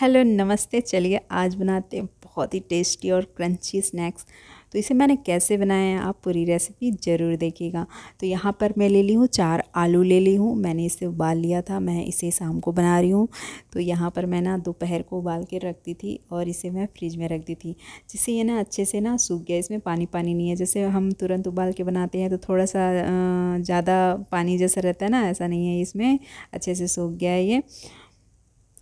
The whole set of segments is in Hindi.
हेलो नमस्ते चलिए आज बनाते हैं बहुत ही टेस्टी और क्रंची स्नैक्स तो इसे मैंने कैसे बनाया है आप पूरी रेसिपी ज़रूर देखिएगा तो यहाँ पर मैं ले ली हूँ चार आलू ले ली हूँ मैंने इसे उबाल लिया था मैं इसे शाम को बना रही हूँ तो यहाँ पर मैं ना दोपहर को उबाल के रख दी थी और इसे मैं फ्रिज में रख दी थी जिससे ये ना अच्छे से ना सूख गया इसमें पानी पानी नहीं है जैसे हम तुरंत उबाल के बनाते हैं तो थोड़ा सा ज़्यादा पानी जैसा रहता है ना ऐसा नहीं है इसमें अच्छे से सूख गया है ये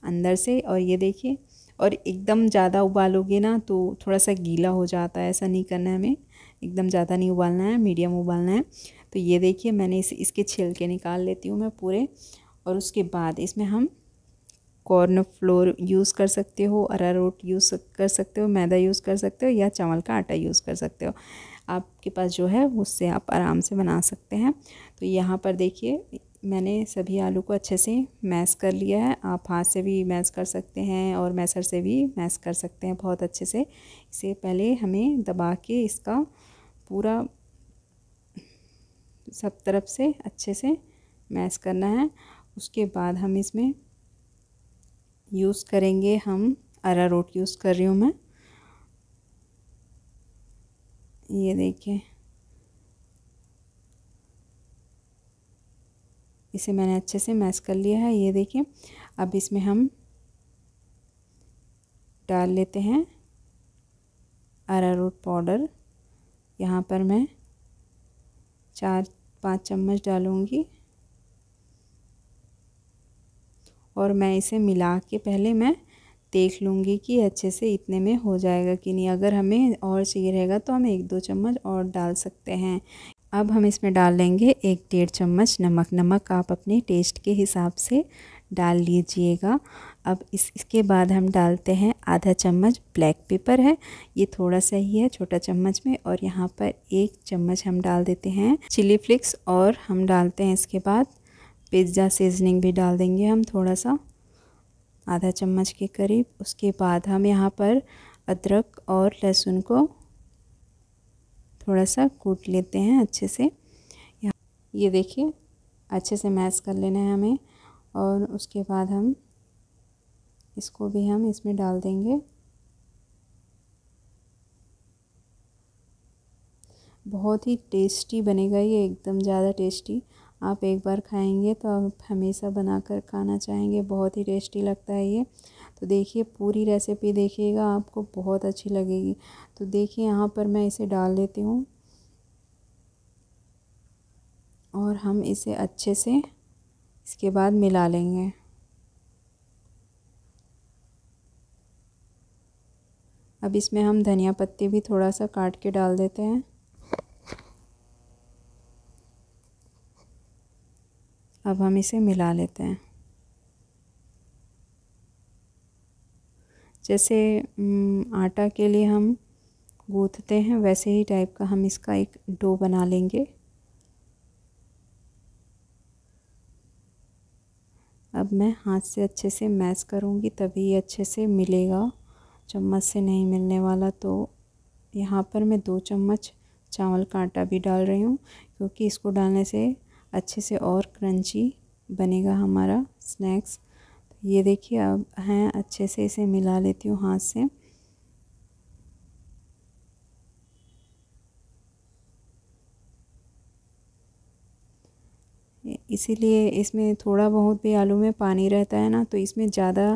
अंदर से और ये देखिए और एकदम ज़्यादा उबालोगे ना तो थोड़ा सा गीला हो जाता है ऐसा नहीं करना है हमें एकदम ज़्यादा नहीं उबालना है मीडियम उबालना है तो ये देखिए मैंने इस इसके छिलके निकाल लेती हूँ मैं पूरे और उसके बाद इसमें हम कॉर्न फ्लोर यूज़ कर सकते हो अरारोट यूज़ कर सकते हो मैदा यूज़ कर सकते हो या चावल का आटा यूज़ कर सकते हो आपके पास जो है उससे आप आराम से बना सकते हैं तो यहाँ पर देखिए मैंने सभी आलू को अच्छे से मैश कर लिया है आप हाथ से भी मैश कर सकते हैं और मैसर से भी मैश कर सकते हैं बहुत अच्छे से इसे पहले हमें दबा के इसका पूरा सब तरफ से अच्छे से मैश करना है उसके बाद हम इसमें यूज़ करेंगे हम अरारोट यूज़ कर रही हूँ मैं ये देखिए इसे मैंने अच्छे से मैश कर लिया है ये देखिए अब इसमें हम डाल लेते हैं अरारोट पाउडर यहाँ पर मैं चार पाँच चम्मच डालूँगी और मैं इसे मिला के पहले मैं देख लूँगी कि अच्छे से इतने में हो जाएगा कि नहीं अगर हमें और चाहिए रहेगा तो हम एक दो चम्मच और डाल सकते हैं अब हम इसमें डाल लेंगे एक डेढ़ चम्मच नमक नमक आप अपने टेस्ट के हिसाब से डाल लीजिएगा अब इस इसके बाद हम डालते हैं आधा चम्मच ब्लैक पेपर है ये थोड़ा सा ही है छोटा चम्मच में और यहाँ पर एक चम्मच हम डाल देते हैं चिली फ्लिक्स और हम डालते हैं इसके बाद पिज्ज़ा सीजनिंग भी डाल देंगे हम थोड़ा सा आधा चम्मच के करीब उसके बाद हम यहाँ पर अदरक और लहसुन को थोड़ा सा कूट लेते हैं अच्छे से ये देखिए अच्छे से मैश कर लेना है हमें और उसके बाद हम इसको भी हम इसमें डाल देंगे बहुत ही टेस्टी बनेगा ये एकदम ज़्यादा टेस्टी आप एक बार खाएंगे तो आप हमेशा बनाकर खाना चाहेंगे बहुत ही टेस्टी लगता है ये तो देखिए पूरी रेसिपी देखिएगा आपको बहुत अच्छी लगेगी तो देखिए यहाँ पर मैं इसे डाल देती हूँ और हम इसे अच्छे से इसके बाद मिला लेंगे अब इसमें हम धनिया पत्ते भी थोड़ा सा काट के डाल देते हैं अब हम इसे मिला लेते हैं जैसे आटा के लिए हम गूँथते हैं वैसे ही टाइप का हम इसका एक डो बना लेंगे अब मैं हाथ से अच्छे से मैश करूँगी तभी अच्छे से मिलेगा चम्मच से नहीं मिलने वाला तो यहाँ पर मैं दो चम्मच चावल का आटा भी डाल रही हूँ क्योंकि इसको डालने से अच्छे से और क्रंची बनेगा हमारा स्नैक्स ये देखिए अब हैं अच्छे से इसे मिला लेती हूँ हाथ से इसीलिए इसमें थोड़ा बहुत भी आलू में पानी रहता है ना तो इसमें ज़्यादा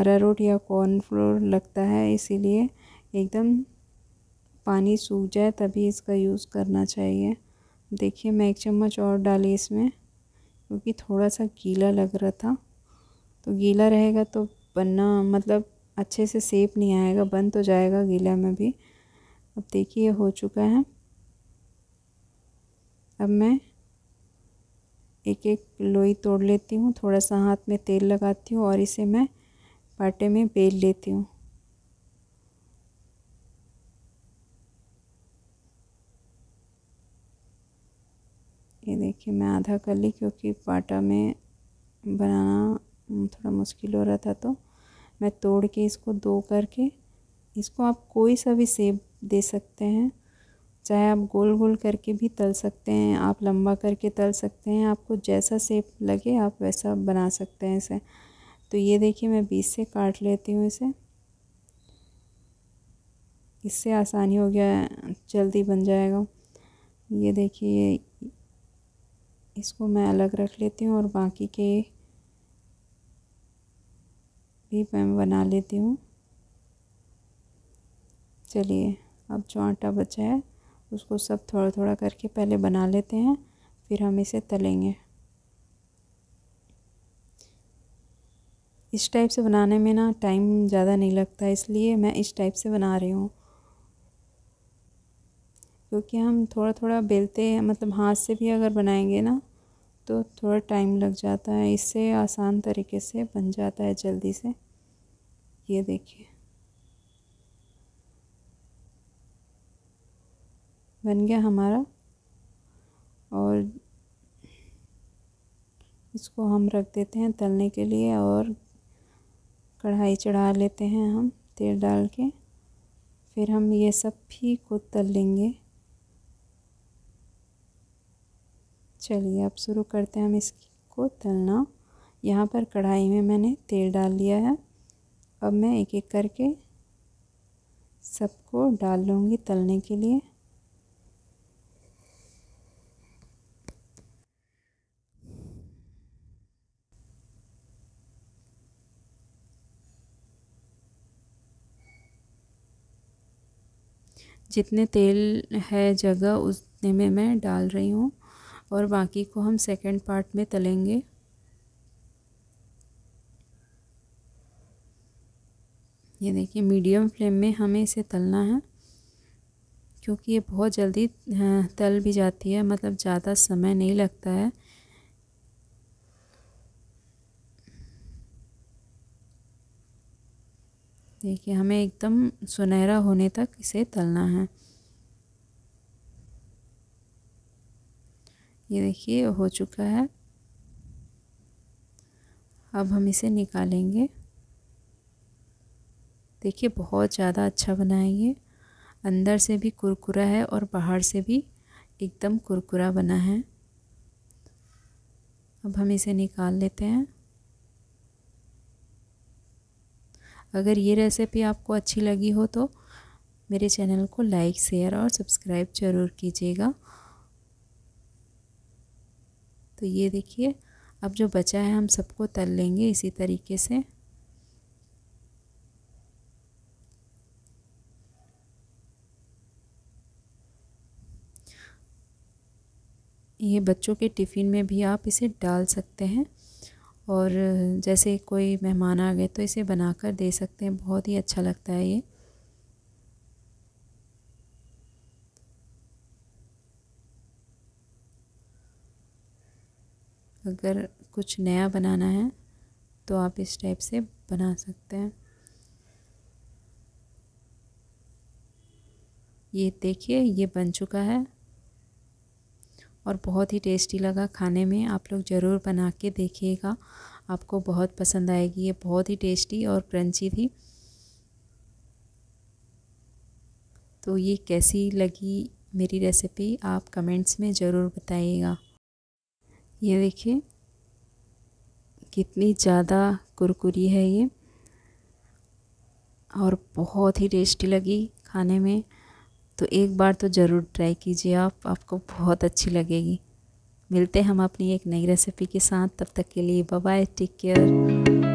अरारोट या कॉर्नफ्लोर लगता है इसीलिए एकदम पानी सूख जाए तभी इसका यूज़ करना चाहिए देखिए मैं एक चम्मच और डाली इसमें क्योंकि थोड़ा सा गीला लग रहा था तो गीला रहेगा तो बनना मतलब अच्छे से सेप नहीं आएगा बन तो जाएगा गीला में भी अब देखिए हो चुका है अब मैं एक एक लोई तोड़ लेती हूँ थोड़ा सा हाथ में तेल लगाती हूँ और इसे मैं पाटे में बेल लेती हूँ ये देखिए मैं आधा कर ली क्योंकि पाटा में बनाना हम्म, थोड़ा मुश्किल हो रहा था तो मैं तोड़ के इसको दो करके इसको आप कोई सा भी सेब दे सकते हैं चाहे आप गोल गोल करके भी तल सकते हैं आप लंबा करके तल सकते हैं आपको जैसा सेप लगे आप वैसा बना सकते हैं इसे तो ये देखिए मैं बीस से काट लेती हूँ इसे इससे आसानी हो गया जल्दी बन जाएगा ये देखिए इसको मैं अलग रख लेती हूँ और बाकी के भी मैं बना लेती हूँ चलिए अब जो आटा बचा है उसको सब थोड़ा थोड़ा करके पहले बना लेते हैं फिर हम इसे तलेंगे इस टाइप से बनाने में ना टाइम ज़्यादा नहीं लगता इसलिए मैं इस टाइप से बना रही हूँ क्योंकि हम थोड़ा थोड़ा बेलते हैं मतलब हाथ से भी अगर बनाएंगे ना तो थोड़ा टाइम लग जाता है इससे आसान तरीके से बन जाता है जल्दी से ये देखिए बन गया हमारा और इसको हम रख देते हैं तलने के लिए और कढ़ाई चढ़ा लेते हैं हम तेल डाल के फिर हम ये सब भी को तल लेंगे चलिए अब शुरू करते हैं हम इसको तलना यहाँ पर कढ़ाई में मैंने तेल डाल लिया है अब मैं एक एक करके सबको डाल लूँगी तलने के लिए जितने तेल है जगह उतने में मैं डाल रही हूँ और बाकी को हम सेकंड पार्ट में तलेंगे ये देखिए मीडियम फ्लेम में हमें इसे तलना है क्योंकि ये बहुत जल्दी हाँ, तल भी जाती है मतलब ज़्यादा समय नहीं लगता है देखिए हमें एकदम सुनहरा होने तक इसे तलना है ये देखिए हो चुका है अब हम इसे निकालेंगे देखिए बहुत ज़्यादा अच्छा बना है ये अंदर से भी कुरकुरा है और बाहर से भी एकदम कुरकुरा बना है अब हम इसे निकाल लेते हैं अगर ये रेसिपी आपको अच्छी लगी हो तो मेरे चैनल को लाइक शेयर और सब्सक्राइब ज़रूर कीजिएगा तो ये देखिए अब जो बचा है हम सबको तल लेंगे इसी तरीके से ये बच्चों के टिफ़िन में भी आप इसे डाल सकते हैं और जैसे कोई मेहमान आ गए तो इसे बनाकर दे सकते हैं बहुत ही अच्छा लगता है ये अगर कुछ नया बनाना है तो आप इस टाइप से बना सकते हैं ये देखिए ये बन चुका है और बहुत ही टेस्टी लगा खाने में आप लोग ज़रूर बना के देखिएगा आपको बहुत पसंद आएगी ये बहुत ही टेस्टी और क्रंची थी तो ये कैसी लगी मेरी रेसिपी आप कमेंट्स में ज़रूर बताइएगा ये देखिए कितनी ज़्यादा कुरकुरी है ये और बहुत ही टेस्टी लगी खाने में तो एक बार तो ज़रूर ट्राई कीजिए आप आपको बहुत अच्छी लगेगी मिलते हैं हम अपनी एक नई रेसिपी के साथ तब तक के लिए बाय टेक केयर